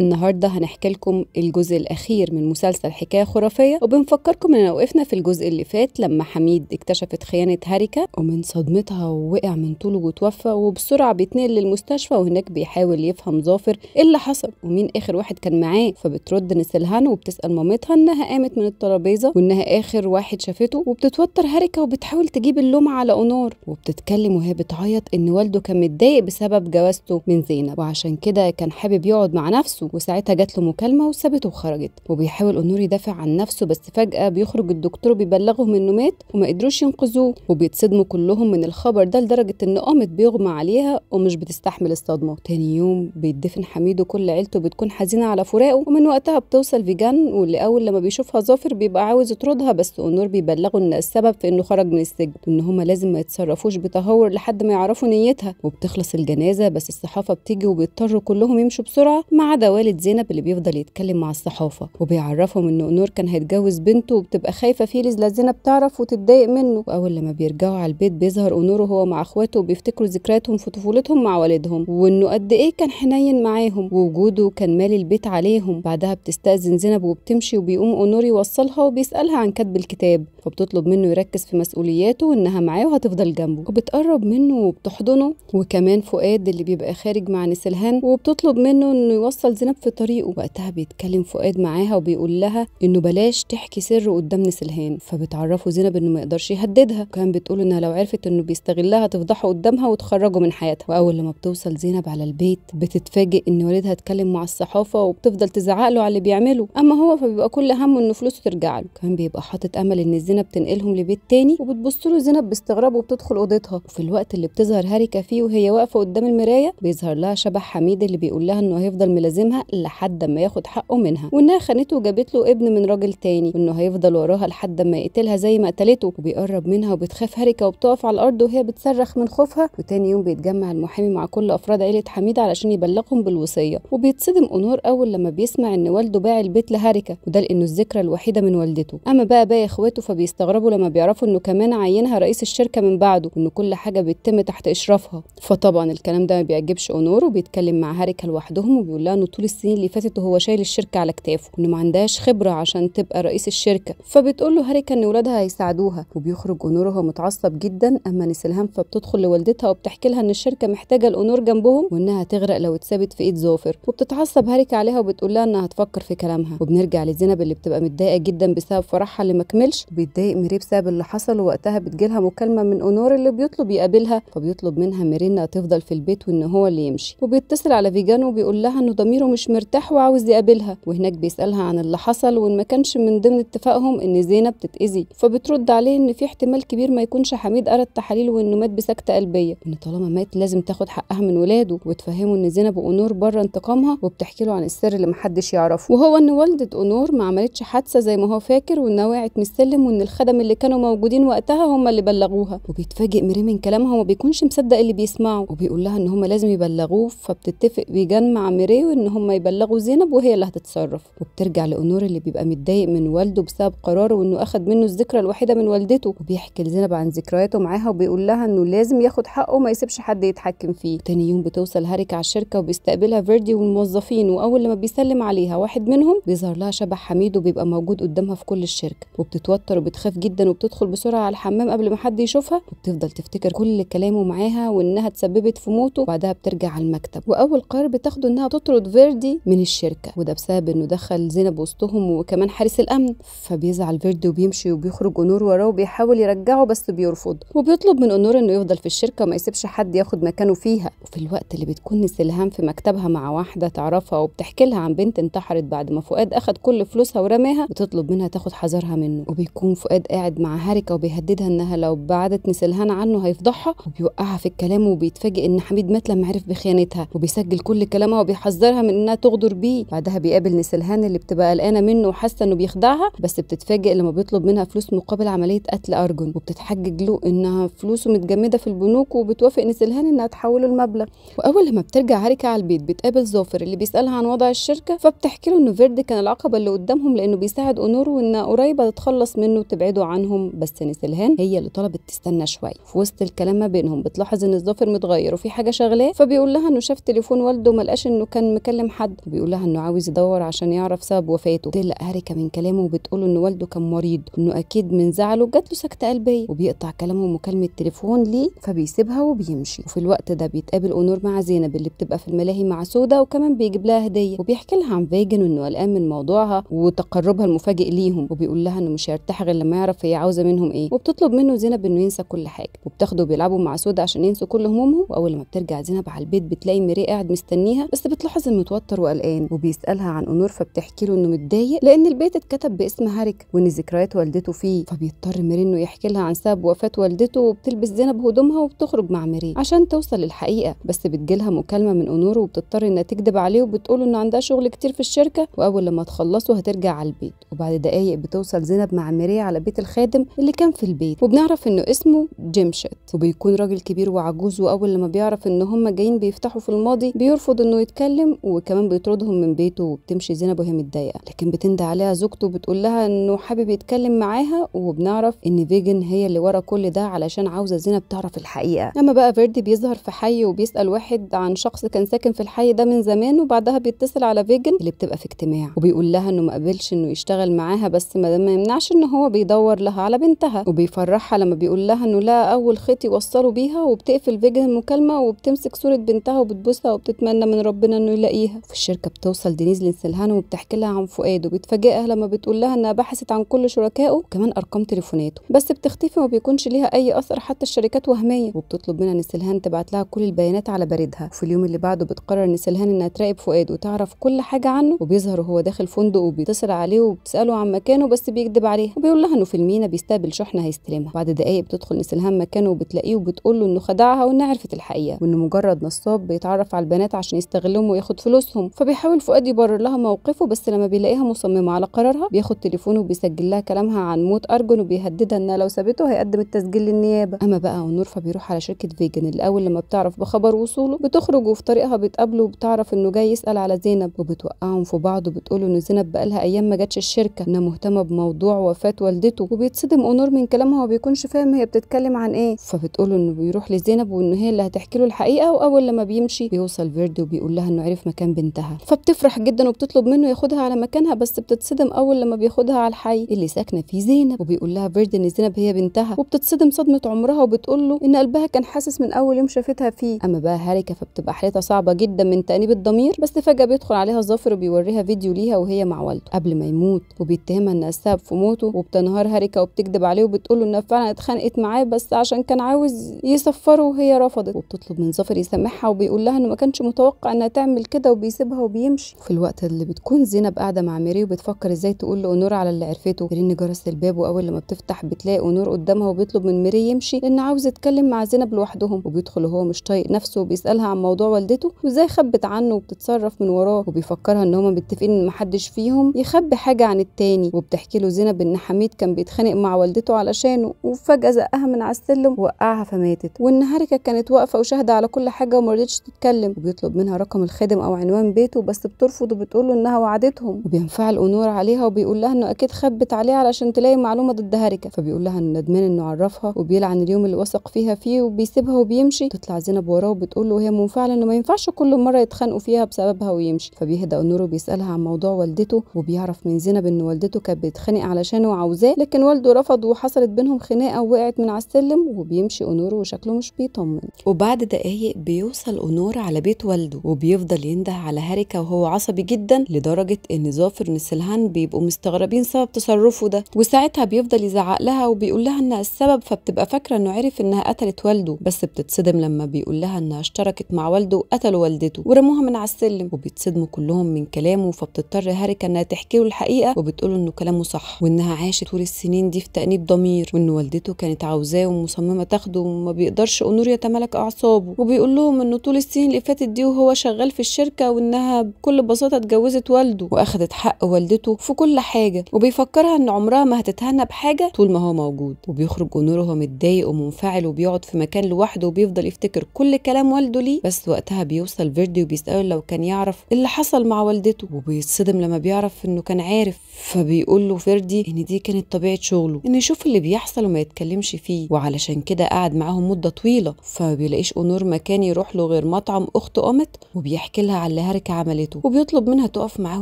النهارده هنحكي لكم الجزء الاخير من مسلسل حكايه خرافيه وبنفكركم اننا وقفنا في الجزء اللي فات لما حميد اكتشفت خيانه هاريكا ومن صدمتها ووقع من طوله وتوفى وبسرعه بيتنقل للمستشفى وهناك بيحاول يفهم ظافر ايه اللي حصل ومين اخر واحد كان معاه فبترد نسلهان وبتسال مامتها انها قامت من الترابيزه وانها اخر واحد شافته وبتتوتر هاريكا وبتحاول تجيب اللوم على اونور وبتتكلم وهي بتعيط ان والده كان متضايق بسبب جوازته من زينب وعشان كده كان حابب يقعد مع نفسه وساعتها جات له مكالمه وسابته وخرجت وبيحاول انور يدافع عن نفسه بس فجاه بيخرج الدكتور بيبلغهم انه مات وما قدروش ينقذوه وبيتصدموا كلهم من الخبر ده لدرجه ان قامت بيغمى عليها ومش بتستحمل الصدمه تاني يوم بيدفن حميد وكل عيلته بتكون حزينه على فراقه ومن وقتها بتوصل فيجان واللي اول لما بيشوفها ظافر بيبقى عاوز يطردها بس انور بيبلغه ان السبب في انه خرج من السجن وان هما لازم ما يتصرفوش بتهور لحد ما يعرفوا نيتها وبتخلص الجنازه بس الصحافه بتيجي وبيضطروا كلهم يمشوا بسرعه ما عدا والد زينب اللي بيفضل يتكلم مع الصحافه وبيعرفهم ان انور كان هيتجوز بنته وبتبقى خايفه فيليز لا زينب تعرف وتتضايق منه واول لما بيرجعوا على البيت بيظهر انور وهو مع اخواته وبيفتكروا ذكرياتهم في طفولتهم مع والدهم وانه قد ايه كان حنين معاهم ووجوده كان مالي البيت عليهم بعدها بتستاذن زينب وبتمشي وبيقوم انور يوصلها وبيسالها عن كتب الكتاب فبتطلب منه يركز في مسؤولياته وانها معاه وهتفضل جنبه وبتقرب منه وبتحضنه وكمان فؤاد اللي بيبقى خارج مع نسلهان وبتطلب منه انه يوصل زينب في طريقه وقتها بيتكلم فؤاد معاها وبيقول لها انه بلاش تحكي سر قدام نسلهان فبتعرفه زينب انه ما يقدرش يهددها وكان بتقول انها لو عرفت انه بيستغلها تفضحه قدامها وتخرجه من حياتها واول لما بتوصل زينب على البيت بتتفاجئ ان والدها اتكلم مع الصحافه وبتفضل تزعق له على اللي بيعمله اما هو فبيبقى كل همه انه فلوسه ترجع له كان بيبقى حاطط امل ان زينب تنقلهم لبيت تاني وبتبص له زينب باستغراب وبتدخل اوضتها وفي الوقت اللي بتظهر هاريكا فيه وهي واقفه قدام المرايه بيظهر لها شبح حميد اللي بيقول لها انه هيفضل ملازمها قدامها لحد ما ياخد حقه منها وانها خانته وجابت له ابن من راجل تاني وانه هيفضل وراها لحد ما يقتلها زي ما قتلته وبيقرب منها وبتخاف هاريكا وبتقف على الارض وهي بتصرخ من خوفها وتاني يوم بيتجمع المحامي مع كل افراد عيله حميده علشان يبلغهم بالوصيه وبيتصدم انور اول لما بيسمع ان والده باع البيت لهاريكا وده لانه الذكرى الوحيده من والدته اما بقى باقي اخواته فبيستغربوا لما بيعرفوا انه كمان عينها رئيس الشركه من بعده وان كل حاجه بيتم تحت اشرافها فطبعا الكلام ده ما بيعجبش انور وبيتكلم مع هاريكا لوحدهم وبيقول لها طول السنين اللي فاتت وهو شايل الشركه على كتافه انه ما عندهاش خبره عشان تبقى رئيس الشركه فبتقول له هاريكا ان ولادها هيساعدوها وبيخرج اونورها متعصب جدا اما نسلهام فبتدخل لوالدتها وبتحكي لها ان الشركه محتاجه الاونور جنبهم وانها تغرق لو اتسابت في ايد زوفر وبتتعصب هاريكا عليها وبتقول لها انها هتفكر في كلامها وبنرجع لزينب اللي بتبقى متضايقه جدا بسبب فرحها اللي ما كملش وبيتضايق ميري بسبب اللي حصل ووقتها بتجيلها مكالمه من اونور اللي بيطلب يقابلها فبيطلب منها ميري انها تفضل في البيت وان هو اللي يمشي وبيتصل على فيجانو وبيقول لها انه ضميره ومش مرتاح وعاوز يقابلها وهناك بيسالها عن اللي حصل وان ما كانش من ضمن اتفاقهم ان زينب تتاذي فبترد عليه ان في احتمال كبير ما يكونش حميد قرا التحاليل وانه مات بسكته قلبيه ان طالما مات لازم تاخد حقها من ولاده وتفهمه ان زينب وانور بره انتقامها وبتحكي له عن السر اللي محدش يعرفه وهو ان والده اونور ما عملتش حادثه زي ما هو فاكر وانها وقعت من السلم وان الخدم اللي كانوا موجودين وقتها هم اللي بلغوها وبيتفاجئ مريم من كلامها وما بيكونش مصدق اللي بيسمعه وبيقول لها ان هم لازم يبلغوه فبتتفق بيجمع ميري وان هم هم يبلغوا زينب وهي اللي هتتصرف وبترجع لأنور اللي بيبقى متضايق من والده بسبب قراره وإنه أخد منه الذكرى الوحيدة من والدته وبيحكي لزينب عن ذكرياته معاها وبيقول لها إنه لازم ياخد حقه وما يسيبش حد يتحكم فيه تاني يوم بتوصل هاريك على الشركة وبيستقبلها فيردي والموظفين وأول لما بيسلم عليها واحد منهم بيظهر لها شبح حميد وبيبقى موجود قدامها في كل الشركة وبتتوتر وبتخاف جدا وبتدخل بسرعة على الحمام قبل ما حد يشوفها وبتفضل تفتكر كل كلامه معاها وإنها اتسببت في موته وبعدها بترجع على المكتب وأول قرار بتاخده إنها تطرد فيردي فيردي من الشركه وده بسبب انه دخل زينب وسطهم وكمان حارس الامن فبيزعل فيردي وبيمشي وبيخرج اونور وراه وبيحاول يرجعه بس بيرفض وبيطلب من انور انه يفضل في الشركه وما يسيبش حد ياخد مكانه فيها وفي الوقت اللي بتكون نسلهام في مكتبها مع واحده تعرفها وبتحكي لها عن بنت انتحرت بعد ما فؤاد اخد كل فلوسها ورماها بتطلب منها تاخد حذرها منه وبيكون فؤاد قاعد مع هاركه وبيهددها انها لو بعدت نسلهان عنه هيفضحها وبيوقعها في الكلام وبيتفاجئ ان حميد مات لما عرف بخيانتها وبيسجل كل كلامها وبيحذرها من انها تغدر بيه بعدها بيقابل نسلهان اللي بتبقى قلقانه منه وحاسه انه بيخدعها بس بتتفاجئ لما بيطلب منها فلوس مقابل عمليه قتل ارجون وبتتحجج له انها فلوسه متجمده في البنوك وبتوافق نسلهان انها تحوله المبلغ واول لما بترجع عريكه على البيت بتقابل زوفر اللي بيسالها عن وضع الشركه فبتحكي له انه فيردي كان العقبه اللي قدامهم لانه بيساعد اونور وان قريبه تتخلص منه وتبعده عنهم بس نسلهان هي اللي طلبت تستنى شويه في وسط الكلام ما بينهم بتلاحظ ان الظافر متغير وفي حاجه شغلاه فبيقول لها انه شاف تليفون والده وما انه كان مكلم حد بيقول لها انه عاوز يدور عشان يعرف سبب وفاته تقلق هاريكا من كلامه وبتقول انه والده كان مريض انه اكيد من زعله جات له سكته قلبيه وبيقطع كلامه ومكالمه تليفون ليه فبيسيبها وبيمشي وفي الوقت ده بيتقابل اونور مع زينب اللي بتبقى في الملاهي مع سودا وكمان بيجيب لها هديه وبيحكي لها عن فيجن وانه قلقان من موضوعها وتقربها المفاجئ ليهم وبيقول لها انه مش هيرتاح غير لما يعرف هي عاوزه منهم ايه وبتطلب منه زينب انه ينسى كل حاجه وبتاخده بيلعبوا مع سودا عشان ينسوا كل همومهم واول ما بترجع زينب على البيت بتلاقي مريه قاعد مستنيها بس بتلاحظ ان متوتر وقلقان وبيسالها عن انور فبتحكي له انه متضايق لان البيت اتكتب باسم هارك وان ذكريات والدته فيه فبيضطر ميري انه يحكي لها عن سبب وفاه والدته وبتلبس زينب هدومها وبتخرج مع ميري عشان توصل للحقيقه بس بتجيلها مكالمه من انور وبتضطر انها تكذب عليه وبتقول انه عندها شغل كتير في الشركه واول لما تخلصه هترجع على البيت وبعد دقايق بتوصل زينب مع ميري على بيت الخادم اللي كان في البيت وبنعرف انه اسمه جيمشت وبيكون راجل كبير وعجوز واول لما بيعرف ان هم جايين بيفتحوا في الماضي بيرفض انه يتكلم و وكمان بيطردهم من بيته وبتمشي زينب وهي متضايقه لكن بتندى عليها زوجته بتقول لها انه حابب يتكلم معاها وبنعرف ان فيجن هي اللي ورا كل ده علشان عاوزه زينب تعرف الحقيقه لما بقى فيردي بيظهر في حي وبيسال واحد عن شخص كان ساكن في الحي ده من زمان وبعدها بيتصل على فيجن اللي بتبقى في اجتماع وبيقول لها انه ما قبلش انه يشتغل معاها بس ما ما يمنعش ان هو بيدور لها على بنتها وبيفرحها لما بيقول لها انه لا اول خيط يوصلوا بيها وبتقفل فيجن المكالمه وبتمسك صوره بنتها وبتبوسها وبتتمنى من ربنا انه يلاقيها عليها في الشركة بتوصل دينيز لسلهان وبتحكي لها عن فؤاد وبتفاجئها لما بتقول لها انها بحثت عن كل شركائه وكمان ارقام تليفوناته بس بتختفي وما بيكونش ليها اي اثر حتى الشركات وهمية وبتطلب منها ان سلهان تبعت لها كل البيانات على بريدها وفي اليوم اللي بعده بتقرر ان سلهان انها تراقب فؤاد وتعرف كل حاجة عنه وبيظهر وهو داخل فندق وبيتصل عليه وبتساله عن مكانه بس بيكذب عليها وبيقول لها انه في المينا بيستقبل شحنة هيستلمها بعد دقايق بتدخل نسلهان مكانه وبتلاقيه وبتقول له انه خدعها وانها عرفت الحقيقة وانه مجرد نصاب بيتعرف على البنات عشان يستغلهم وياخد فلوس فلوسهم فبيحاول فؤاد يبرر لها موقفه بس لما بيلاقيها مصممه على قرارها بياخد تليفونه وبيسجل لها كلامها عن موت ارجن وبيهددها انها لو سابته هيقدم التسجيل للنيابه اما بقى ونور فبيروح على شركه فيجن الاول لما بتعرف بخبر وصوله بتخرج وفي طريقها بتقابله وبتعرف انه جاي يسال على زينب وبتوقعهم في بعض وبتقول ان زينب بقالها ايام ما جاتش الشركه انها مهتمه بموضوع وفاه والدته وبيتصدم اونور من كلامها وبيكونش فاهم هي بتتكلم عن ايه فبتقول انه بيروح لزينب وان هي اللي هتحكي له الحقيقه واول لما بيمشي بيوصل فيردي وبيقول لها انه عرف مكان مكان بنتها فبتفرح جدا وبتطلب منه ياخدها على مكانها بس بتتصدم اول لما بياخدها على الحي اللي ساكنه فيه زينب وبيقول لها فيرد ان زينب هي بنتها وبتتصدم صدمه عمرها وبتقول له ان قلبها كان حاسس من اول يوم شافتها فيه اما بقى هاركه فبتبقى حالتها صعبه جدا من تانيب الضمير بس فجاه بيدخل عليها ظافر وبيوريها فيديو ليها وهي مع والده قبل ما يموت وبيتهمها ان السبب في موته وبتنهار هاركه وبتكذب عليه وبتقول له انها فعلا اتخانقت معاه بس عشان كان عاوز يسفره وهي رفضت وبتطلب من ظافر يسامحها وبيقول لها انه ما كانش متوقع انها تعمل كده وبيسيبها وبيمشي في الوقت اللي بتكون زينب قاعده مع ميري وبتفكر ازاي تقول لأونور على اللي عرفته رن جرس الباب واول لما بتفتح بتلاقي أونور قدامها وبيطلب من ميري يمشي لان عاوز يتكلم مع زينب لوحدهم وبيدخل وهو مش طايق نفسه وبيسالها عن موضوع والدته وازاي خبت عنه وبتتصرف من وراه وبيفكرها ان هما متفقين ان محدش فيهم يخبي حاجه عن التاني وبتحكي له زينب ان حميد كان بيتخانق مع والدته علشانه وفجاه زقها من على السلم ووقعها فماتت وان هركه كانت واقفه وشاهده على كل حاجه وما تتكلم وبيطلب منها رقم الخادم او عنوان عنوان بيته بس بترفض وبتقول له انها وعدتهم وبينفعل انور عليها وبيقول لها انه اكيد خبت عليها علشان تلاقي معلومه ضد هاركه فبيقول لها انه ندمان انه عرفها وبيلعن اليوم اللي وثق فيها فيه وبيسيبها وبيمشي تطلع زينب وراه وبتقول له وهي منفعله انه ما ينفعش كل مره يتخانقوا فيها بسببها ويمشي فبيهدا انور وبيسالها عن موضوع والدته وبيعرف من زينب ان والدته كانت بتتخانق علشانه وعاوزاه لكن والده رفض وحصلت بينهم خناقه ووقعت من على السلم وبيمشي انور وشكله مش بيطمن وبعد دقايق بيوصل انور على بيت والده وبيفضل ينده على هاريكا وهو عصبي جدا لدرجه ان ظافر نسلهان بيبقوا مستغربين سبب تصرفه ده وساعتها بيفضل يزعق لها وبيقول لها انها السبب فبتبقى فاكره انه عرف انها قتلت والده بس بتتصدم لما بيقول لها انها اشتركت مع والده وقتلوا والدته ورموها من على السلم وبيتصدموا كلهم من كلامه فبتضطر هاريكا انها تحكي له الحقيقه وبتقول انه كلامه صح وانها عاشت طول السنين دي في تانيب ضمير وان والدته كانت عاوزاه ومصممه تاخده وما بيقدرش انور يتمالك اعصابه وبيقول لهم انه طول السنين اللي فاتت دي وهو شغال في الشركه وانها بكل بساطه اتجوزت والده واخدت حق والدته في كل حاجه وبيفكرها ان عمرها ما هتتهنى بحاجه طول ما هو موجود وبيخرج جنور وهو متضايق ومنفعل وبيقعد في مكان لوحده وبيفضل يفتكر كل كلام والده ليه بس وقتها بيوصل فيردي وبيساله لو كان يعرف اللي حصل مع والدته وبيتصدم لما بيعرف انه كان عارف فبيقول له فيردي ان دي كانت طبيعه شغله انه يشوف اللي بيحصل وما يتكلمش فيه وعلشان كده قعد معاهم مده طويله فما بيلاقيش اونور مكان يروح له غير مطعم اخته قامت وبيحكي لها اللي هاريك عملته وبيطلب منها تقف معاه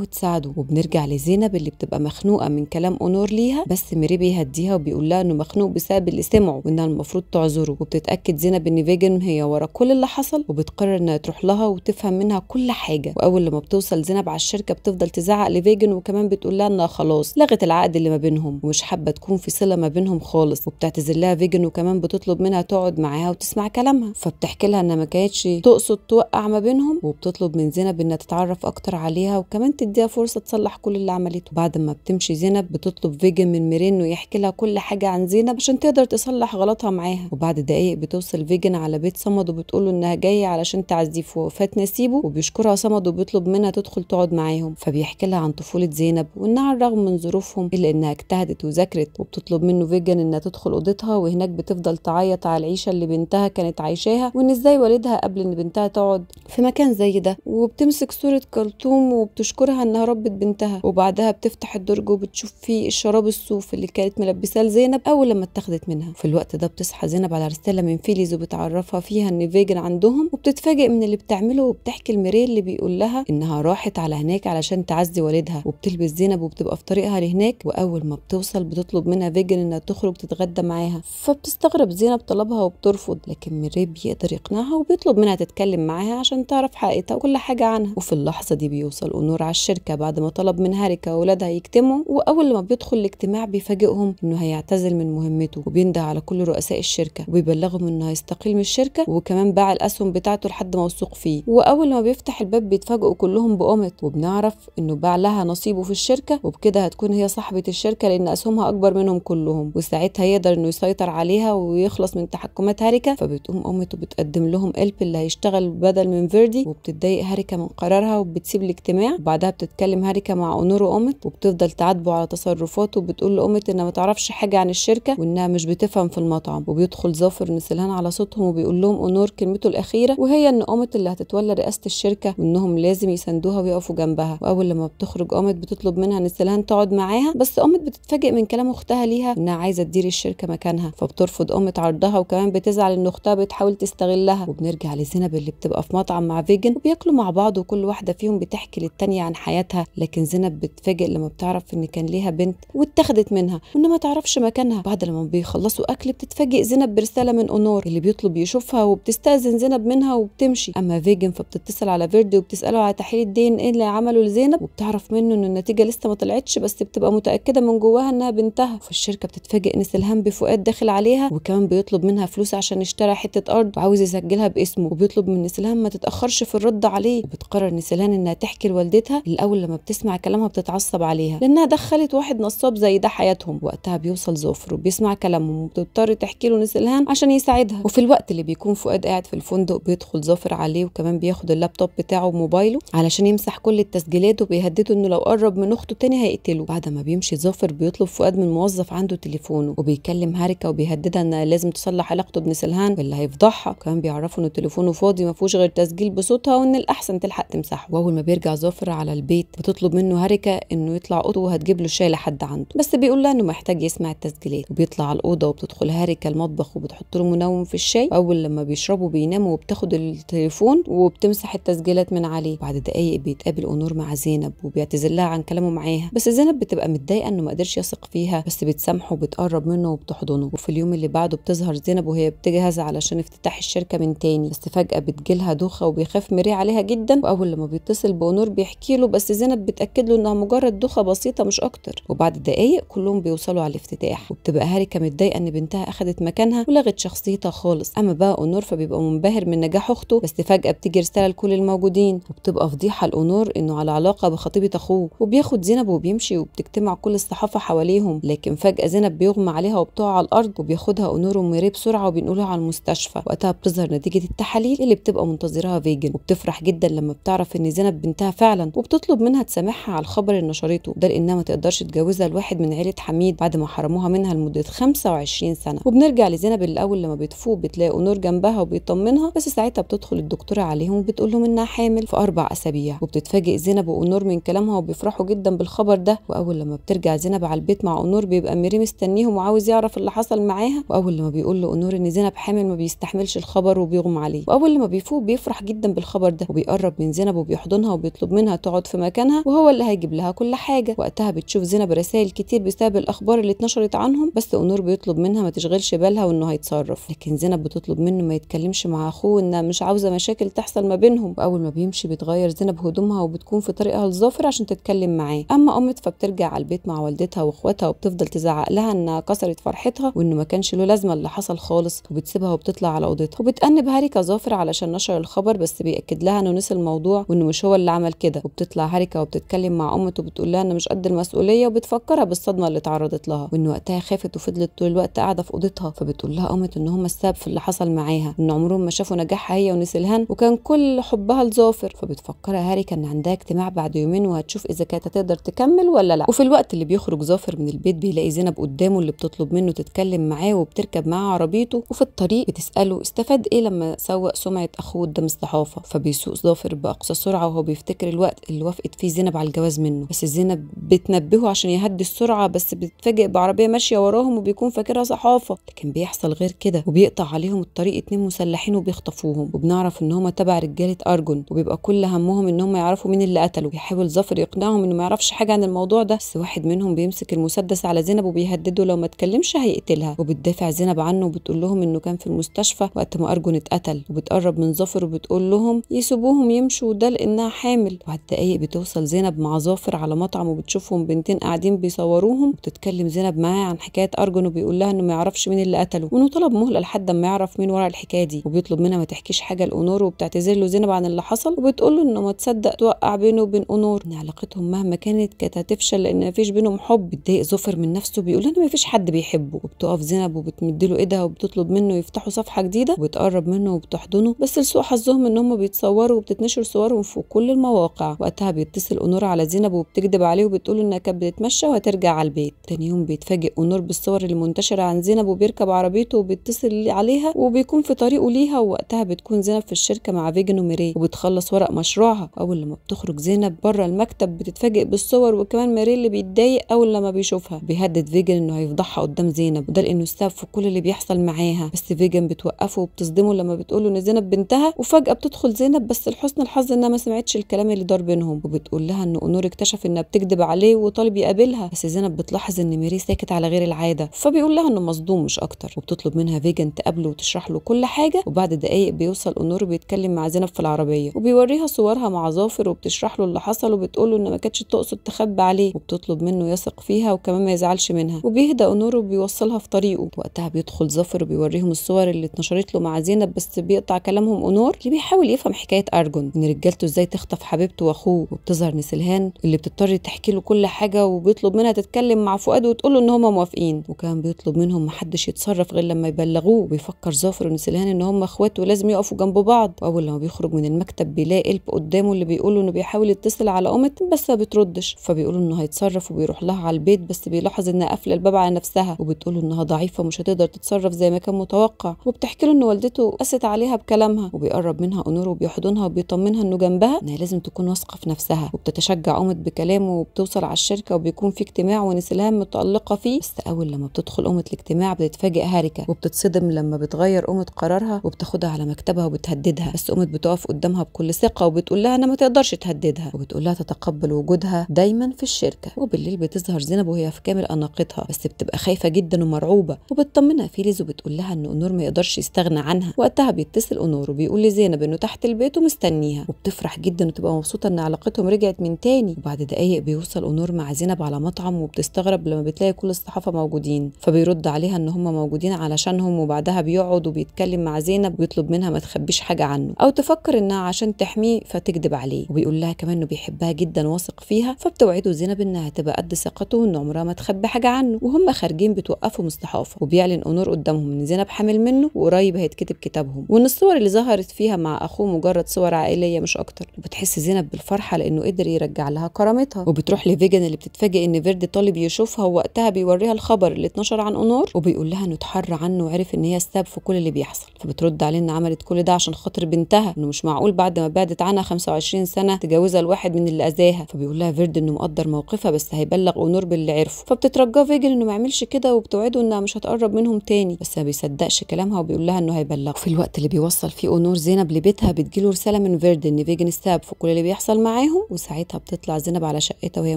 وتساعده وبنرجع لزينب اللي بتبقى مخنوقة من كلام أونور ليها بس ميري بيهديها وبيقول لها إنه مخنوق بسبب اللي سمعه وإنها المفروض تعذره وبتتأكد زينب إن فيجن هي ورا كل اللي حصل وبتقرر إنها تروح لها وتفهم منها كل حاجة وأول لما بتوصل زينب على الشركة بتفضل تزعق لفيجن وكمان بتقول لها إنها خلاص لغت العقد اللي ما بينهم ومش حابة تكون في صلة ما بينهم خالص وبتعتذر لها فيجن وكمان بتطلب منها تقعد معاها وتسمع كلامها فبتحكي لها إنها ما كانتش تقصد توقع ما بينهم وبتطلب من زينب انها تتعرف اكتر عليها وكمان تديها فرصه تصلح كل اللي عملته بعد ما بتمشي زينب بتطلب فيجن من ميرين انه يحكي لها كل حاجه عن زينب عشان تقدر تصلح غلطها معاها وبعد دقايق بتوصل فيجن على بيت صمد وبتقول له انها جايه علشان تعزيه في وفاه نسيبه وبيشكرها صمد وبيطلب منها تدخل تقعد معاهم فبيحكي لها عن طفوله زينب وانها على الرغم من ظروفهم الا انها اجتهدت وذاكرت وبتطلب منه فيجن انها تدخل اوضتها وهناك بتفضل تعيط على العيشه اللي بنتها كانت عايشاها وان ازاي والدها قبل ان بنتها تقعد في مكان زي ده وبتمسك صورة كلثوم وبتشكرها انها ربت بنتها وبعدها بتفتح الدرج وبتشوف فيه الشراب الصوف اللي كانت ملبساه لزينب اول لما اتاخدت منها في الوقت ده بتصحى زينب على رسالة من فيليز وبتعرفها فيها ان فيجن عندهم وبتتفاجئ من اللي بتعمله وبتحكي لميري اللي بيقول لها انها راحت على هناك علشان تعزي والدها وبتلبس زينب وبتبقى في طريقها لهناك واول ما بتوصل بتطلب منها فيجن انها تخرج تتغدى معاها فبتستغرب زينب طلبها وبترفض لكن ميري بيقدر يقنعها وبيطلب منها تتكلم معاها عشان تعرف حقيقتها وكل حاجه حاجة عنها وفي اللحظة دي بيوصل أونور على الشركة بعد ما طلب من هاريكا وولادها يجتمعوا وأول ما بيدخل الاجتماع بيفاجئهم إنه هيعتزل من مهمته وبينده على كل رؤساء الشركة وبيبلغهم إنه هيستقيل من الشركة وكمان باع الأسهم بتاعته لحد ما وثق فيه وأول ما بيفتح الباب بيتفاجئوا كلهم بأمت وبنعرف إنه باع لها نصيبه في الشركة وبكده هتكون هي صاحبة الشركة لأن أسهمها أكبر منهم كلهم وساعتها يقدر إنه يسيطر عليها ويخلص من تحكمات هاريكا فبتقوم أمت وبتقدم لهم قلب اللي هيشتغل بدل من فيردي وبتضايق هاريكا هاريكا من قرارها وبتسيب الاجتماع وبعدها بتتكلم هاريكا مع أونور وأمت وبتفضل تعاتبه على تصرفاته وبتقول لأمت إنها ما تعرفش حاجة عن الشركة وإنها مش بتفهم في المطعم وبيدخل ظافر نسلان على صوتهم وبيقول لهم أونور كلمته الأخيرة وهي إن أمت اللي هتتولى رئاسة الشركة وإنهم لازم يساندوها ويقفوا جنبها وأول لما بتخرج أمت بتطلب منها نسلان تقعد معاها بس أمت بتتفاجئ من كلام أختها ليها إنها عايزة تدير الشركة مكانها فبترفض أمت عرضها وكمان بتزعل إن أختها بتحاول تستغلها وبنرجع لزينب اللي بتبقى في مطعم مع فيجن وبياكلوا مع بعض بعض وكل واحده فيهم بتحكي للتانيه عن حياتها لكن زينب بتفاجئ لما بتعرف ان كان ليها بنت واتخذت منها وان ما تعرفش مكانها بعد لما بيخلصوا اكل بتتفاجئ زينب برساله من اونور اللي بيطلب يشوفها وبتستاذن زينب منها وبتمشي اما فيجن فبتتصل على فيردي وبتساله على تحليل الدي ان ايه اللي عمله لزينب وبتعرف منه ان النتيجه لسه ما طلعتش بس بتبقى متاكده من جواها انها بنتها الشركه بتتفاجئ ان سلهام بفؤاد داخل عليها وكمان بيطلب منها فلوس عشان اشترى حته ارض وعاوز يسجلها باسمه وبيطلب من سلهام ما تتاخرش في الرد عليه وبتقرر نسلان انها تحكي لوالدتها الاول لما بتسمع كلامها بتتعصب عليها لانها دخلت واحد نصاب زي ده حياتهم وقتها بيوصل زوفر وبيسمع كلامهم وبتضطر تحكي له نسلهان عشان يساعدها وفي الوقت اللي بيكون فؤاد قاعد في الفندق بيدخل ظافر عليه وكمان بياخد اللابتوب بتاعه وموبايله علشان يمسح كل التسجيلات وبيهدده انه لو قرب من اخته تاني هيقتله بعد ما بيمشي ظافر بيطلب فؤاد من موظف عنده تليفونه وبيكلم هاريكا وبيهددها انها لازم تصلح علاقته بنسلهان واللي هيفضحها وكمان بيعرفه ان تليفونه فاضي ما فيهوش غير تسجيل بصوتها وان الاحسن لازم تلحق تمسحه واول ما بيرجع ظافر على البيت بتطلب منه هركه انه يطلع اوضه وهتجيب له شاي لحد عنده بس بيقول لها انه محتاج يسمع التسجيلات وبيطلع الاوضه وبتدخل هركه المطبخ وبتحط له منوم في الشاي واول لما بيشربه بينام وبتاخد التليفون وبتمسح التسجيلات من عليه بعد دقايق بيتقابل اونور مع زينب وبيعتذر لها عن كلامه معاها بس زينب بتبقى متضايقه انه ما قدرش يثق فيها بس بتسامحه وبتقرب منه وبتحضنه وفي اليوم اللي بعده بتظهر زينب وهي بتجهز علشان افتتاح الشركه من تاني بس فجاه بتجيلها دوخه وبيخاف مري عليها جدا جدا واول لما بيتصل بونور بيحكي له بس زينب بتاكد له انها مجرد دوخه بسيطه مش اكتر وبعد دقايق كلهم بيوصلوا على الافتتاح وبتبقى هاريكه متضايقه ان بنتها اخذت مكانها ولغت شخصيتها خالص اما بقى اونور فبيبقى منبهر من نجاح اخته بس فجاه بتيجي رساله لكل الموجودين وبتبقى فضيحه لاونور انه على علاقه بخطيبه اخوه وبياخد زينب وبيمشي وبتجتمع كل الصحافه حواليهم لكن فجاه زينب بيغمى عليها وبتقع على الارض وبياخدها اونور وميري بسرعه وبينقلوها على المستشفى وقتها بتظهر نتيجه التحاليل اللي بتبقى منتظرها فيجن وبتفرح جدا لما بتعرف ان زينب بنتها فعلا وبتطلب منها تسامحها على الخبر اللي نشرته ده لانها ما تقدرش تجوزها لواحد من عيله حميد بعد ما حرموها منها لمده 25 سنه وبنرجع لزينب الاول لما بتفوق بتلاقي نور جنبها وبيطمنها بس ساعتها بتدخل الدكتوره عليهم وبتقول لهم انها حامل في اربع اسابيع وبتتفاجئ زينب وانور من كلامها وبيفرحوا جدا بالخبر ده واول لما بترجع زينب على البيت مع انور بيبقى ميري مستنيهم وعاوز يعرف اللي حصل معاها واول لما بيقول له انور ان زينب حامل ما بيستحملش الخبر وبيغمى عليه واول لما بيفوق بيفرح جدا بالخبر ده وبيقرب بيقرب من زينب وبيحضنها وبيطلب منها تقعد في مكانها وهو اللي هيجيب لها كل حاجه وقتها بتشوف زينب رسائل كتير بسبب الاخبار اللي اتنشرت عنهم بس انور بيطلب منها ما تشغلش بالها وانه هيتصرف لكن زينب بتطلب منه ما يتكلمش مع اخوه انها مش عاوزه مشاكل تحصل ما بينهم واول ما بيمشي بتغير زينب هدومها وبتكون في طريقها لظافر عشان تتكلم معاه اما امت فبترجع على البيت مع والدتها واخواتها وبتفضل تزعق لها انها كسرت فرحتها وانه ما كانش له لازمه اللي حصل خالص وبتسيبها وبتطلع على اوضتها وبتأنب هاري كظافر علشان نشر الخبر بس بيأكد لها انه بيقيس الموضوع وانه مش هو اللي عمل كده وبتطلع هركه وبتتكلم مع امته وبتقول لها انا مش قد المسؤوليه وبتفكرها بالصدمه اللي اتعرضت لها وان وقتها خافت وفضلت طول الوقت قاعده في اوضتها فبتقول لها امه ان هم السبب في اللي حصل معاها ان عمرهم ما شافوا نجاحها هي ونسلهان وكان كل حبها لظافر فبتفكرها هاريكا ان عندها اجتماع بعد يومين وهتشوف اذا كانت هتقدر تكمل ولا لا وفي الوقت اللي بيخرج ظافر من البيت بيلاقي زينب قدامه اللي بتطلب منه تتكلم معاه وبتركب معاه عربيته وفي الطريق بتساله استفاد ايه لما سوق سمعه اخوه قدام الصحافه فبيسوق ظافر مسافر باقصى سرعه وهو بيفتكر الوقت اللي وافقت فيه زينب على الجواز منه بس زينب بتنبهه عشان يهدي السرعه بس بتتفاجئ بعربيه ماشيه وراهم وبيكون فاكرها صحافه لكن بيحصل غير كده وبيقطع عليهم الطريق اتنين مسلحين وبيخطفوهم وبنعرف ان هما تبع رجاله ارجون وبيبقى كل همهم ان هما يعرفوا مين اللي قتله بيحاول ظفر يقنعهم انه ما يعرفش حاجه عن الموضوع ده بس واحد منهم بيمسك المسدس على زينب وبيهدده لو ما اتكلمش هيقتلها وبتدافع زينب عنه وبتقول لهم انه كان في المستشفى وقت ما ارجون اتقتل وبتقرب من ظفر وبتقول لهم يسيبوهم خلوهم يمشوا ده لانها حامل بعد دقايق بتوصل زينب مع ظافر على مطعم وبتشوفهم بنتين قاعدين بيصوروهم بتتكلم زينب معاه عن حكايه ارجن وبيقول لها انه ما يعرفش مين اللي قتله وانه طلب مهله لحد ما يعرف مين ورا الحكايه دي وبيطلب منها ما تحكيش حاجه لانور وبتعتذر له زينب عن اللي حصل وبتقول له انه ما تصدق توقع بينه وبين انور ان علاقتهم مهما كانت كانت هتفشل لان ما فيش بينهم حب بيتضايق ظفر من نفسه بيقول انا ما فيش حد بيحبه وبتقف زينب وبتمد له ايدها وبتطلب منه يفتحوا صفحه جديده وبتقرب منه وبتحضنه بس لسوء حظهم ان هم بيتصوروا وبتت بتنشر صورهم في كل المواقع وقتها بيتصل أونور على زينب وبتكذب عليه وبتقول إنها كانت بتتمشى وهترجع على البيت تاني يوم بيتفاجئ أونور بالصور المنتشرة عن زينب وبيركب عربيته وبيتصل عليها وبيكون في طريقه ليها ووقتها بتكون زينب في الشركة مع فيجن وميري وبتخلص ورق مشروعها أول لما بتخرج زينب بره المكتب بتتفاجئ بالصور وكمان ميري اللي بيتضايق أول لما بيشوفها بيهدد فيجن إنه هيفضحها قدام زينب وده لأنه السبب في كل اللي بيحصل معاها بس فيجن بتوقفه وبتصدمه لما بتقوله إن زينب بنتها وفجأة بتدخل زينب بس الحزن لحسن الحظ انها ما سمعتش الكلام اللي دار بينهم وبتقول لها ان اونور اكتشف انها بتكذب عليه وطالب يقابلها بس زينب بتلاحظ ان ميري ساكت على غير العاده فبيقول لها انه مصدوم مش اكتر وبتطلب منها فيجن تقابله وتشرح له كل حاجه وبعد دقايق بيوصل اونور بيتكلم مع زينب في العربيه وبيوريها صورها مع ظافر وبتشرح له اللي حصل وبتقول له ان ما كانتش تقصد تخبي عليه وبتطلب منه يثق فيها وكمان ما يزعلش منها وبيهدى اونور وبيوصلها في طريقه وقتها بيدخل ظافر وبيوريهم الصور اللي اتنشرت له مع زينب بس بيقطع كلامهم اونور اللي بيحاول يفهم حكايه الجندي ان رجالته ازاي تخطف حبيبته واخوه وبتظهر نسلهان اللي بتضطر تحكي له كل حاجه وبيطلب منها تتكلم مع فؤاد وتقول له ان هم موافقين وكان بيطلب منهم محدش يتصرف غير لما يبلغوه بيفكر ظافر ونسلهان ان هم اخواته ولازم يقفوا جنب بعض واول لما بيخرج من المكتب بيلاقي الب قدامه اللي بيقول انه بيحاول يتصل على قمت بس ما بتردش فبيقول انه هيتصرف وبيروح لها على البيت بس بيلاحظ انها قافله الباب على نفسها وبتقول انها ضعيفه مش هتقدر تتصرف زي ما كان متوقع وبتحكي له ان والدته قست عليها بكلامها وبيقرب منها انور وبيحضنها وبيطمنها انه جنبها انها لازم تكون واثقه في نفسها وبتتشجع قومت بكلامه وبتوصل على الشركه وبيكون في اجتماع ونسي الهام متالقه فيه بس اول لما بتدخل قومت الاجتماع بتتفاجئ هاركه وبتتصدم لما بتغير قومت قرارها وبتاخدها على مكتبها وبتهددها بس قومت بتقف قدامها بكل ثقه وبتقول لها انا ما تقدرش تهددها وبتقول لها تتقبل وجودها دايما في الشركه وبالليل بتظهر زينب وهي في كامل اناقتها بس بتبقى خايفه جدا ومرعوبه وبتطمنها فيليز وبتقول لها ان انور ما يقدرش يستغنى عنها وقتها بيتصل انور وبيقول لزينب انه تحت البيت ومستني مستنيها وبتفرح جدا وتبقى مبسوطه ان علاقتهم رجعت من تاني وبعد دقايق بيوصل اونور مع زينب على مطعم وبتستغرب لما بتلاقي كل الصحافه موجودين فبيرد عليها ان هم موجودين علشانهم وبعدها بيقعد وبيتكلم مع زينب ويطلب منها ما تخبيش حاجه عنه او تفكر انها عشان تحميه فتكذب عليه وبيقول لها كمان انه بيحبها جدا واثق فيها فبتوعده زينب انها تبقى قد ثقته وان عمرها ما تخبي حاجه عنه وهم خارجين بتوقفهم الصحافه وبيعلن اونور قدامهم ان زينب حامل منه وقريب هيتكتب كتابهم وان الصور اللي ظهرت فيها مع اخوه مجرد صور عائليه مش اكتر وبتحس زينب بالفرحه لانه قدر يرجع لها كرامتها وبتروح لفيجن اللي بتتفاجئ ان فيردي طالب يشوفها ووقتها بيوريها الخبر اللي اتنشر عن اونور وبيقول لها انه اتحر عنه وعرف ان هي استاب في كل اللي بيحصل فبترد عليه ان عملت كل ده عشان خاطر بنتها انه مش معقول بعد ما بعدت عنها 25 سنه تجوزها لواحد من اللي اذاها فبيقول لها فيردي انه مقدر موقفها بس هيبلغ اونور باللي عرفه فبتترجاه فيجن انه ما يعملش كده وبتوعده انها مش هتقرب منهم تاني بس ما بيصدقش كلامها وبيقول لها انه هيبلغ في الوقت اللي بيوصل فيه اونور زينب لبيتها بتجيله رساله من من فيردي ان فيجن ستاب في كل اللي بيحصل معاهم وساعتها بتطلع زينب على شقتها وهي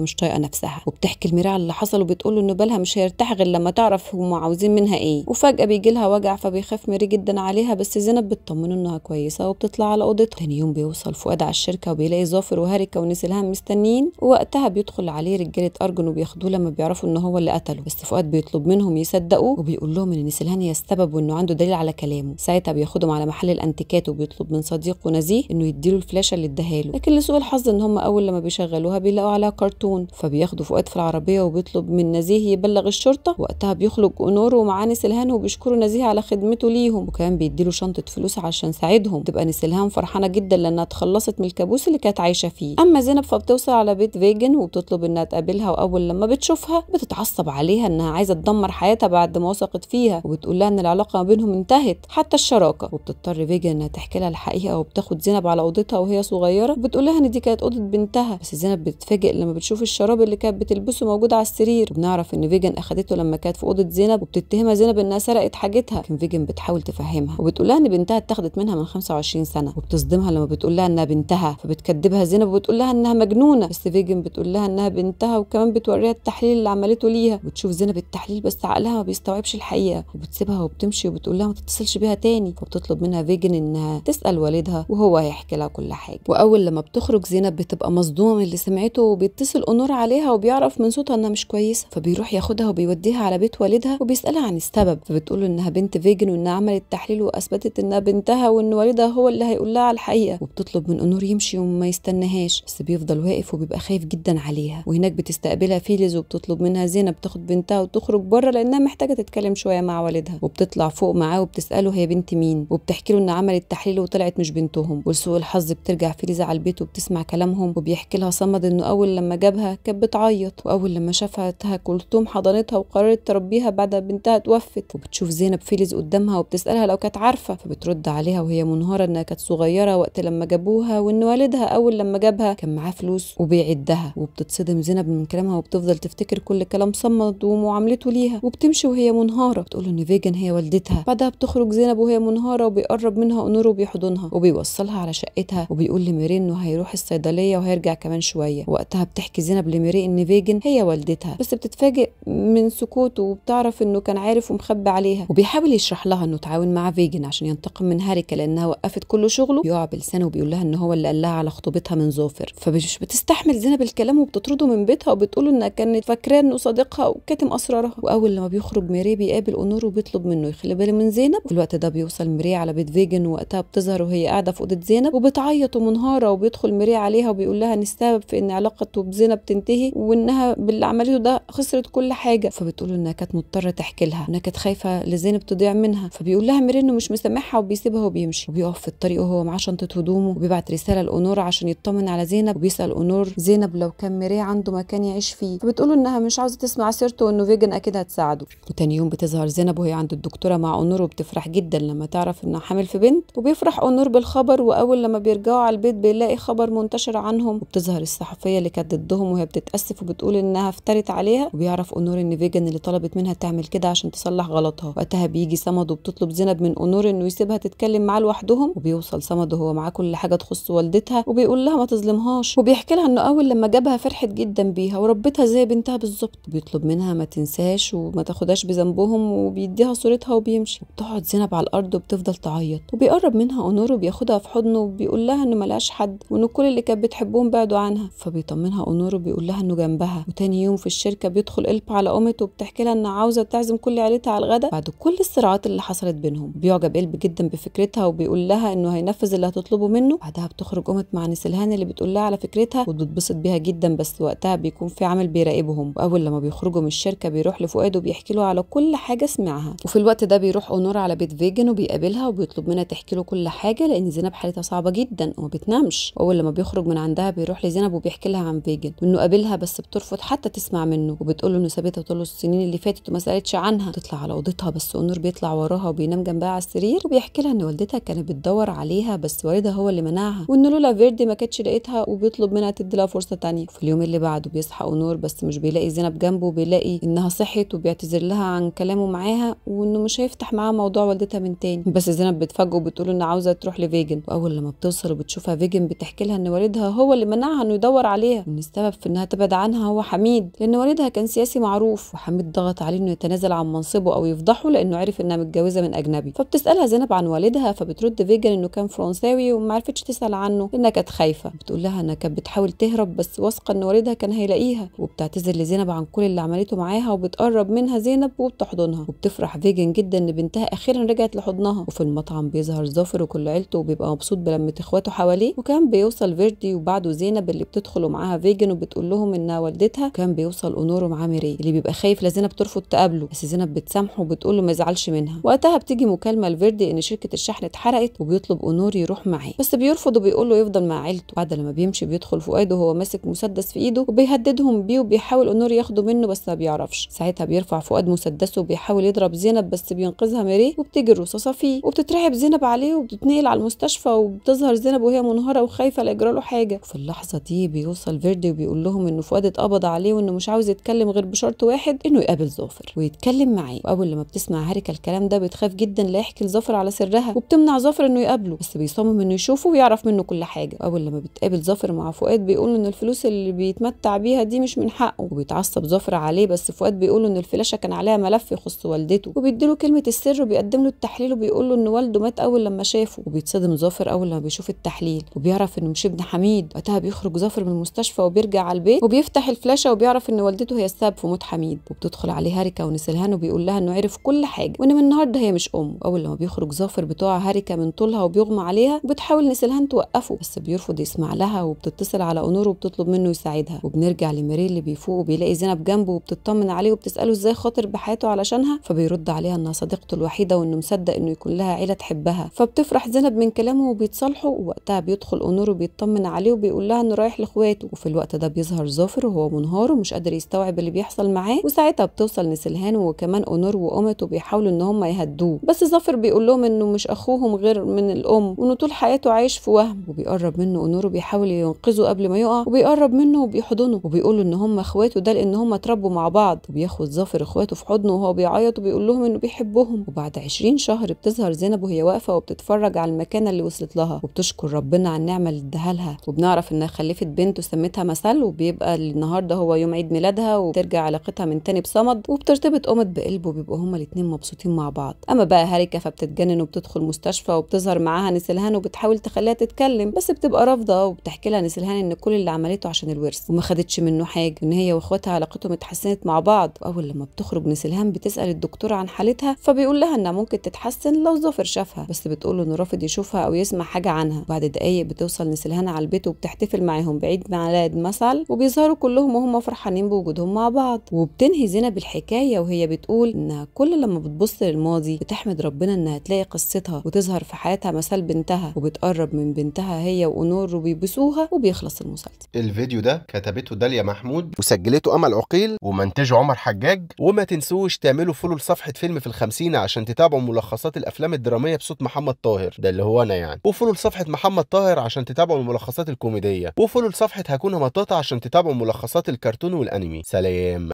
مش طايقه نفسها وبتحكي لميرا على اللي حصل وبتقول له ان بالها مش هيرتاح غير لما تعرف هم عاوزين منها ايه وفجاه بيجي لها وجع فبيخاف ميري جدا عليها بس زينب بتطمنه انها كويسه وبتطلع على اوضتها تاني يوم بيوصل فؤاد على الشركه وبيلاقي ظافر وهاريكا ونيس الهام مستنيين ووقتها بيدخل عليه رجاله ارجن وبياخدوه لما بيعرفوا ان هو اللي قتله بس فؤاد بيطلب منهم يصدقوه وبيقول لهم ان نسلهان الهام هي السبب وانه عنده دليل على كلامه ساعتها بياخدهم على محل الانتيكات وبيطلب من صديقه نزيه انه يديله الفلاشه اللي اداها له لكن لسوء الحظ ان هم اول لما بيشغلوها بيلاقوا عليها كرتون فبياخدوا فؤاد في العربيه وبيطلب من نزيه يبلغ الشرطه وقتها بيخلق انور ومعاه نسلهان وبيشكروا نزيه على خدمته ليهم وكمان بيديله شنطه فلوس عشان ساعدهم تبقى نسلهان فرحانه جدا لانها اتخلصت من الكابوس اللي كانت عايشه فيه اما زينب فبتوصل على بيت فيجن وبتطلب انها تقابلها واول لما بتشوفها بتتعصب عليها انها عايزه تدمر حياتها بعد ما وثقت فيها وبتقول لها ان العلاقه ما بينهم انتهت حتى الشراكه وبتضطر فيجن انها تحكي لها الحقيقه وبتاخد زينب على اوضتها وهي صغيره بتقول لها ان دي كانت اوضه بنتها بس زينب بتتفاجئ لما بتشوف الشراب اللي كانت بتلبسه موجود على السرير وبنعرف ان فيجن اخذته لما كانت في اوضه زينب وبتتهمها زينب انها سرقت حاجتها لكن فيجن بتحاول تفهمها وبتقول لها ان بنتها اتاخدت منها من 25 سنه وبتصدمها لما بتقول لها انها بنتها فبتكدبها زينب وبتقول لها انها مجنونه بس فيجن بتقول لها انها بنتها وكمان بتوريها التحليل اللي عملته ليها وبتشوف زينب التحليل بس عقلها ما بيستوعبش الحقيقه وبتسيبها وبتمشي وبتقول لها ما تتصلش بيها تاني فبتطلب منها فيجن انها تسال والدها وهو هيحكي بيحكي لها كل حاجه واول لما بتخرج زينب بتبقى مصدومه من اللي سمعته وبيتصل انور عليها وبيعرف من صوتها انها مش كويسه فبيروح ياخدها وبيوديها على بيت والدها وبيسالها عن السبب فبتقول انها بنت فيجن وانها عملت تحليل واثبتت انها بنتها وان والدها هو اللي هيقول لها على الحقيقه وبتطلب من انور يمشي وما يستناهاش بس بيفضل واقف وبيبقى خايف جدا عليها وهناك بتستقبلها فيليز وبتطلب منها زينب تاخد بنتها وتخرج بره لانها محتاجه تتكلم شويه مع والدها وبتطلع فوق معاه وبتساله هي بنت مين وبتحكي له ان عملت تحليل وطلعت مش بنتهم والحظ الحظ بترجع فريزة على البيت وبتسمع كلامهم وبيحكي لها صمد إنه أول لما جابها كانت بتعيط وأول لما شافتها كلثوم حضنتها وقررت تربيها بعد بنتها توفت وبتشوف زينب فيليز قدامها وبتسألها لو كانت عارفة فبترد عليها وهي منهارة إنها كانت صغيرة وقت لما جابوها وإن والدها أول لما جابها كان معاه فلوس وبيعدها وبتتصدم زينب من كلامها وبتفضل تفتكر كل كلام صمد ومعاملته ليها وبتمشي وهي منهارة بتقول إن فيجن هي والدتها بعدها بتخرج زينب وهي منهارة وبيقرب منها أنور وبيحضنها وبيوصلها على شقتها وبيقول لميري انه هيروح الصيدليه وهيرجع كمان شويه وقتها بتحكي زينب لميري ان فيجن هي والدتها بس بتتفاجئ من سكوته وبتعرف انه كان عارف ومخبي عليها وبيحاول يشرح لها انه تعاون مع فيجن عشان ينتقم من هاريكا لانها وقفت كل شغله بيقع بلسانه وبيقول لها ان هو اللي قال لها على خطوبتها من ظافر فمش بتستحمل زينب الكلام وبتطرده من بيتها وبتقول انها كانت فاكراه انه صديقها وكاتم اسرارها واول لما بيخرج ميري بيقابل اونور وبيطلب منه يخلي باله من زينب والوقت ده بيوصل ميري على بيت فيجن وقتها بتظهر وهي قاعده في اوضه زينب وبتعيط ومنهاره وبيدخل مريه عليها وبيقول لها ان السبب في ان علاقته بزينب تنتهي وانها باللي عملته ده خسرت كل حاجه فبتقول انها كانت مضطره تحكي لها انها كانت خايفه لزينب تضيع منها فبيقول لها مريه انه مش مسامحها وبيسيبها وبيمشي وبيقف في الطريق وهو معاه شنطه هدومه وبيبعت رساله لانور عشان يطمن على زينب وبيسال انور زينب لو كان مريه عنده مكان يعيش فيه فبتقول انها مش عاوزه تسمع سيرته وانه فيجن اكيد هتساعده وتاني يوم بتظهر زينب وهي عند الدكتوره مع انور وبتفرح جدا لما تعرف انها حامل في بنت وبيفرح انور بالخبر واول الأول لما بيرجعوا على البيت بيلاقي خبر منتشر عنهم وبتظهر الصحفيه اللي كانت ضدهم وهي بتتاسف وبتقول انها افترت عليها وبيعرف انور ان فيجن اللي طلبت منها تعمل كده عشان تصلح غلطها وقتها بيجي صمد وبتطلب زينب من انور انه يسيبها تتكلم معاه لوحدهم وبيوصل صمد وهو معاه كل حاجه تخص والدتها وبيقول لها ما تظلمهاش وبيحكي لها انه اول لما جابها فرحت جدا بيها وربتها زي بنتها بالظبط بيطلب منها ما تنساش وما تاخدهاش بذنبهم وبيديها صورتها وبيمشي وبتقعد زينب على الارض وبتفضل تعيط وبيقرب منها انور وبياخدها في حضنه وبيقول لها انه ملاش حد وان كل اللي كانت بتحبهم بعدوا عنها فبيطمنها اونور وبيقول لها انه جنبها وتاني يوم في الشركه بيدخل الب على قمت وبتحكي لها انها عاوزه تعزم كل عيلتها على الغداء بعد كل الصراعات اللي حصلت بينهم بيعجب الب جدا بفكرتها وبيقول لها انه هينفذ اللي هتطلبه منه بعدها بتخرج قمت مع نسلهان اللي بتقول لها على فكرتها وبتتبسط بيها جدا بس وقتها بيكون في عمل بيراقبهم واول لما بيخرجوا من الشركه بيروح لفؤاد وبيحكي له على كل حاجه سمعها وفي الوقت ده بيروح اونور على بيت فيجن وبيقابلها وبيطلب منها تحكي له كل حاجه لان زينب حالتها صعبه جدا وما بتنامش واول لما بيخرج من عندها بيروح لزينب وبيحكي لها عن فيجن وانه قابلها بس بترفض حتى تسمع منه وبتقول له انه سابتها طول السنين اللي فاتت وما سالتش عنها تطلع على اوضتها بس انور بيطلع وراها وبينام جنبها على السرير وبيحكي لها ان والدتها كانت بتدور عليها بس والدها هو اللي منعها وان لولا فيردي ما كانتش لقيتها وبيطلب منها تدي لها فرصه ثانيه في اليوم اللي بعده بيصحى انور بس مش بيلاقي زينب جنبه بيلاقي انها صحت وبيعتذر لها عن كلامه معاها وانه مش هيفتح معاها موضوع والدتها من تاني بس زينب بتفاجئه وبتقول انها عاوزه تروح لفيجن واول لما بتوصل وبتشوفها فيجن بتحكي لها ان والدها هو اللي منعها انه يدور عليها وان السبب في انها تبعد عنها هو حميد لان والدها كان سياسي معروف وحميد ضغط عليه انه يتنازل عن منصبه او يفضحه لانه عرف انها متجوزه من اجنبي فبتسالها زينب عن والدها فبترد فيجن انه كان فرنساوي وما عرفتش تسال عنه لانها كانت خايفه بتقول لها انها كانت بتحاول تهرب بس واثقه ان والدها كان هيلاقيها وبتعتذر لزينب عن كل اللي عملته معاها وبتقرب منها زينب وبتحضنها وبتفرح فيجن جدا ان بنتها اخيرا رجعت لحضنها وفي المطعم بيظهر ظافر وكل عيلته وبيبقى مبسوط ولمت اخواته حواليه وكان بيوصل فيردي وبعده زينب اللي بتدخل معاها فيجن وبتقول لهم انها والدتها كان بيوصل اونورو ومعاه ميري اللي بيبقى خايف لزينب ترفض تقابله بس زينب بتسامحه وبتقول له ما يزعلش منها وقتها بتيجي مكالمه لفيردي ان شركه الشحن اتحرقت وبيطلب اونور يروح معاه بس بيرفض وبيقول له يفضل مع عيلته بعد لما بيمشي بيدخل فؤاد وهو ماسك مسدس في ايده وبيهددهم بيه وبيحاول اونور ياخده منه بس ما بيعرفش ساعتها بيرفع فؤاد مسدسه وبيحاول يضرب زينب بس بينقذها ميري وبتجي الرصاصه فيه وبتترعب زينب عليه وبتتنقل على المستشفى بتظهر زينب وهي منهاره وخايفه لا يجرى له حاجه في اللحظه دي بيوصل فيردي وبيقول لهم انه فؤاد اتقبض عليه وانه مش عاوز يتكلم غير بشرط واحد انه يقابل ظافر ويتكلم معاه واول لما بتسمع هاريكا الكلام ده بتخاف جدا لا يحكي لظافر على سرها وبتمنع ظافر انه يقابله بس بيصمم انه يشوفه ويعرف منه كل حاجه وأول لما بتقابل ظافر مع فؤاد بيقول ان الفلوس اللي بيتمتع بيها دي مش من حقه وبيتعصب ظافر عليه بس فؤاد بيقول ان الفلاشه كان عليها ملف يخص والدته وبيديله كلمه السر وبيقدم له التحليل وبيقول له ان والده مات اول لما شافه وبيتصدم ظافر الجوله بيشوف التحليل وبيعرف انه مش ابن حميد وقتها بيخرج ظافر من المستشفى وبيرجع على البيت وبيفتح الفلاشه وبيعرف ان والدته هي السبب في موت حميد وبتدخل عليه هاريكا ونسلهان وبيقول لها انه عرف كل حاجه وان من النهارده هي مش ام اول لما بيخرج ظافر بتقع هاريكا من طولها وبيغمى عليها وبتحاول نسلهان توقفه بس بيرفض يسمع لها وبتتصل على انور وبتطلب منه يساعدها وبنرجع لماري اللي بيفوق وبيلاقي زينب جنبه وبتطمن عليه وبتساله ازاي خاطر بحياته علشانها فبيرد عليها انها صديقته الوحيده وانه مصدق انه يكون لها عيله تحبها فبتفرح زينب من كلامه وبيت بيتصالحوا ووقتها بيدخل أنور وبيطمن عليه وبيقول لها انه رايح لاخواته وفي الوقت ده بيظهر ظافر وهو منهار ومش قادر يستوعب اللي بيحصل معاه وساعتها بتوصل نسلهان وكمان اونور وامته بيحاولوا ان هم يهدوه بس ظافر بيقول لهم انه مش اخوهم غير من الام وانه طول حياته عايش في وهم وبيقرب منه اونور وبيحاول ينقذه قبل ما يقع وبيقرب منه وبيحضنه وبيقول ان هم اخواته ده لان هم اتربوا مع بعض وبياخد ظافر اخواته في حضنه وهو بيعيط وبيقول لهم انه بيحبهم وبعد 20 شهر بتظهر زينب وهي واقفه وبتتفرج على المكانه اللي وصلت حظها وبتشكر ربنا على النعمه اللي اداها لها وبنعرف انها خلفت بنت وسمتها مثل وبيبقى النهارده هو يوم عيد ميلادها وبترجع علاقتها من تاني بصمد وبترتبط قمت بقلبه وبيبقوا هما الاتنين مبسوطين مع بعض اما بقى هاريكا فبتتجنن وبتدخل مستشفى وبتظهر معاها نسلهان وبتحاول تخليها تتكلم بس بتبقى رافضه وبتحكي لها نسلهان ان كل اللي عملته عشان الورث وما خدتش منه حاجه ان هي واخواتها علاقتهم اتحسنت مع بعض واول لما بتخرج نسلهان بتسال الدكتور عن حالتها فبيقول لها انها ممكن تتحسن لو ظافر شافها بس بتقول انه رافض يشوفها او يسمع حاجة عنها بعد دقايق بتوصل نسلهانة على البيت وبتحتفل معاهم بعيد ميلاد مثل وبيظهروا كلهم وهم فرحانين بوجودهم مع بعض وبتنهي زينب الحكاية وهي بتقول إنها كل لما بتبص للماضي بتحمد ربنا إنها تلاقي قصتها وتظهر في حياتها مثل بنتها وبتقرب من بنتها هي وأنور وبيبسوها وبيخلص المسلسل الفيديو ده كتبته داليا محمود وسجلته أمل عقيل ومنتجه عمر حجاج وما تنسوش تعملوا فولو لصفحة فيلم في الخمسين عشان تتابعوا ملخصات الأفلام الدرامية بصوت محمد طاهر ده اللي هو أنا يعني وفي وفولو لصفحه محمد طاهر عشان تتابعوا الملخصات الكوميديه وفولو لصفحه هكون مطاطا عشان تتابعوا ملخصات الكرتون والانمي سلام